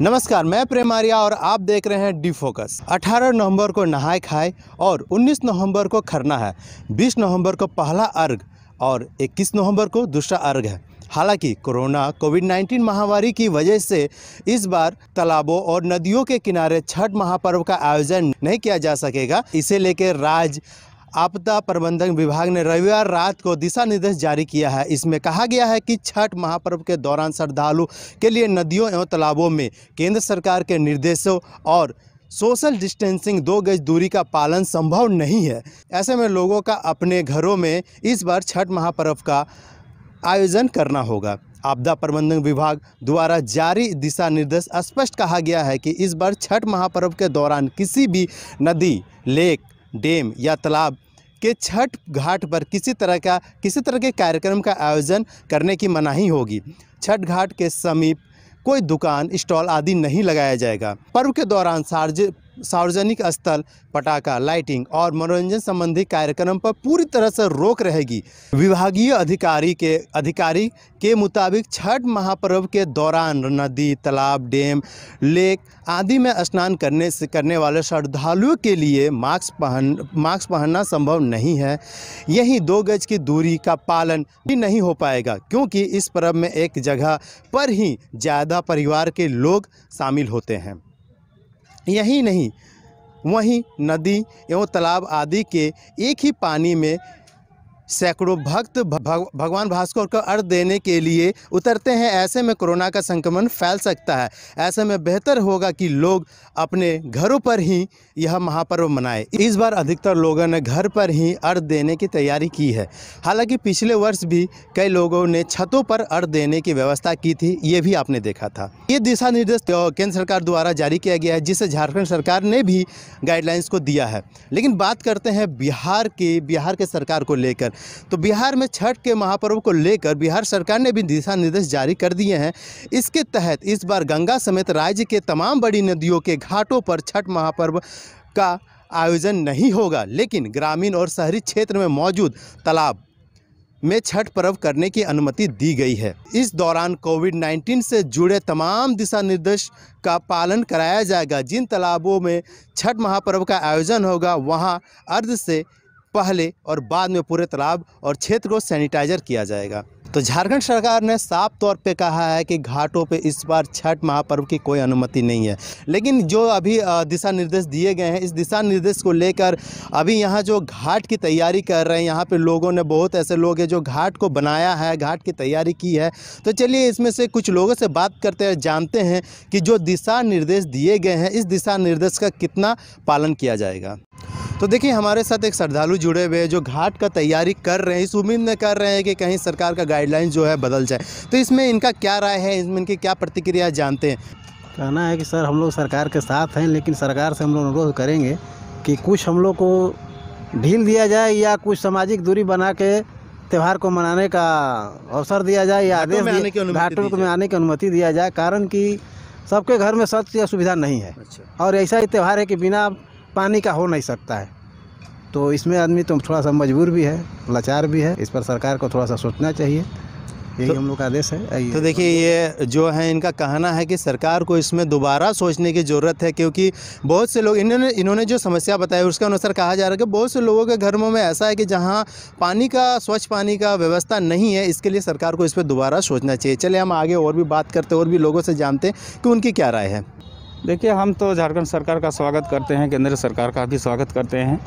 नमस्कार मैं प्रेम आर्या और आप देख रहे हैं डी फोकस अठारह नवंबर को नहाए खाए और 19 नवंबर को खरना है 20 नवंबर को पहला अर्घ और 21 नवंबर को दूसरा अर्घ है हालांकि कोरोना कोविड 19 महामारी की वजह से इस बार तालाबों और नदियों के किनारे छठ महापर्व का आयोजन नहीं किया जा सकेगा इसे लेकर राज्य आपदा प्रबंधन विभाग ने रविवार रात को दिशा निर्देश जारी किया है इसमें कहा गया है कि छठ महापर्व के दौरान श्रद्धालु के लिए नदियों एवं तालाबों में केंद्र सरकार के निर्देशों और सोशल डिस्टेंसिंग दो गज दूरी का पालन संभव नहीं है ऐसे में लोगों का अपने घरों में इस बार छठ महापर्व का आयोजन करना होगा आपदा प्रबंधन विभाग द्वारा जारी दिशा निर्देश स्पष्ट कहा गया है कि इस बार छठ महापर्व के दौरान किसी भी नदी लेक डैम या तालाब के छठ घाट पर किसी तरह का किसी तरह के कार्यक्रम का आयोजन करने की मनाही होगी छठ घाट के समीप कोई दुकान स्टॉल आदि नहीं लगाया जाएगा पर्व के दौरान सार्वजनिक सार्वजनिक स्थल पटाखा लाइटिंग और मनोरंजन संबंधी कार्यक्रम पर पूरी तरह से रोक रहेगी विभागीय अधिकारी के अधिकारी के मुताबिक छठ महापर्व के दौरान नदी तालाब डैम लेक आदि में स्नान करने से करने वाले श्रद्धालुओं के लिए मास्क पहन मास्क पहनना संभव नहीं है यही दो गज की दूरी का पालन भी नहीं हो पाएगा क्योंकि इस पर्व में एक जगह पर ही ज़्यादा परिवार के लोग शामिल होते हैं यही नहीं वहीं नदी एवं तालाब आदि के एक ही पानी में सैकड़ों भक्त भग, भगवान भास्कर को अर्घ देने के लिए उतरते हैं ऐसे में कोरोना का संक्रमण फैल सकता है ऐसे में बेहतर होगा कि लोग अपने घरों पर ही यह महापर्व मनाएं इस बार अधिकतर लोगों ने घर पर ही अर्घ देने की तैयारी की है हालांकि पिछले वर्ष भी कई लोगों ने छतों पर अर्घ देने की व्यवस्था की थी ये भी आपने देखा था ये दिशा निर्देश तो केंद्र सरकार द्वारा जारी किया गया है जिसे झारखंड सरकार ने भी गाइडलाइंस को दिया है लेकिन बात करते हैं बिहार के बिहार के सरकार को लेकर तो बिहार में छठ के महापर्व को लेकर बिहार सरकार ने भी दिशा निर्देश जारी कर दिए हैं इसके तहत इस बार गंगा समेत राज्य के तमाम बड़ी नदियों के घाटों पर छठ महापर्व का आयोजन नहीं होगा लेकिन ग्रामीण और शहरी क्षेत्र में मौजूद तालाब में छठ पर्व करने की अनुमति दी गई है इस दौरान कोविड 19 से जुड़े तमाम दिशा निर्देश का पालन कराया जाएगा जिन तालाबों में छठ महापर्व का आयोजन होगा वहां अर्ध से पहले और बाद में पूरे तालाब और क्षेत्र को सैनिटाइजर किया जाएगा तो झारखंड सरकार ने साफ तौर पे कहा है कि घाटों पे इस बार छठ महापर्व की कोई अनुमति नहीं है लेकिन जो अभी दिशा निर्देश दिए गए हैं इस दिशा निर्देश को लेकर अभी यहाँ जो घाट की तैयारी कर रहे हैं यहाँ पे लोगों ने बहुत ऐसे लोग हैं जो घाट को बनाया है घाट की तैयारी की है तो चलिए इसमें से कुछ लोगों से बात करते हैं जानते हैं कि जो दिशा निर्देश दिए गए हैं इस दिशा निर्देश का कितना पालन किया जाएगा तो देखिए हमारे साथ एक श्रद्धालु जुड़े हुए हैं जो घाट का तैयारी कर रहे हैं इस उम्मीद में कर रहे हैं कि कहीं सरकार का गाइडलाइन जो है बदल जाए तो इसमें इनका क्या राय है इसमें इनकी क्या प्रतिक्रिया जानते हैं कहना है कि सर हम लोग सरकार के साथ हैं लेकिन सरकार से हम लोग अनुरोध करेंगे कि कुछ हम लोग को ढील दिया जाए या कुछ सामाजिक दूरी बना के त्यौहार को मनाने का अवसर दिया जाए या आदेश घाटों में आने की अनुमति दिया जाए कारण कि सबके घर में सच या सुविधा नहीं है अच्छा। और ऐसा ही त्यौहार है कि बिना पानी का हो नहीं सकता है तो इसमें आदमी तो थोड़ा सा मजबूर भी है लाचार भी है इस पर सरकार को थोड़ा सा सोचना चाहिए यही तो, हम लोग का आदेश है तो देखिए ये जो है इनका कहना है कि सरकार को इसमें दोबारा सोचने की ज़रूरत है क्योंकि बहुत से लोग इन्होंने इन्होंने जो समस्या बताई उसके अनुसार कहा जा रहा है कि बहुत से लोगों के घरों में ऐसा है कि जहाँ पानी का स्वच्छ पानी का व्यवस्था नहीं है इसके लिए सरकार को इस पर दोबारा सोचना चाहिए चले हम आगे और भी बात करते और भी लोगों से जानते कि उनकी क्या राय है देखिए हम तो झारखंड सरकार का स्वागत करते हैं केंद्र सरकार का भी स्वागत करते हैं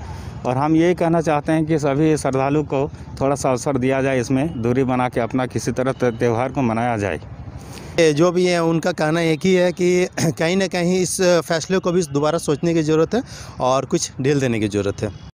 और हम यही कहना चाहते हैं कि सभी श्रद्धालु को थोड़ा सा अवसर दिया जाए इसमें दूरी बना के अपना किसी तरह त्यौहार को मनाया जाए जो भी है उनका कहना एक ही है कि कहीं ना कहीं इस फैसले को भी दोबारा सोचने की ज़रूरत है और कुछ ढील देने की ज़रूरत है